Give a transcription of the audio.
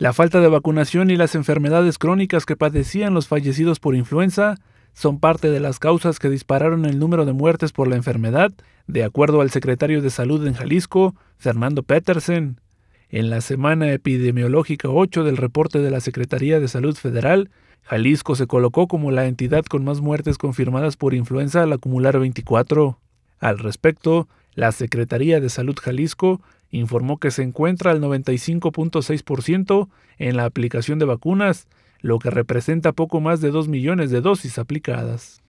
La falta de vacunación y las enfermedades crónicas que padecían los fallecidos por influenza son parte de las causas que dispararon el número de muertes por la enfermedad, de acuerdo al secretario de Salud en Jalisco, Fernando Petersen. En la semana epidemiológica 8 del reporte de la Secretaría de Salud Federal, Jalisco se colocó como la entidad con más muertes confirmadas por influenza al acumular 24. Al respecto, la Secretaría de Salud Jalisco informó que se encuentra al 95.6% en la aplicación de vacunas, lo que representa poco más de 2 millones de dosis aplicadas.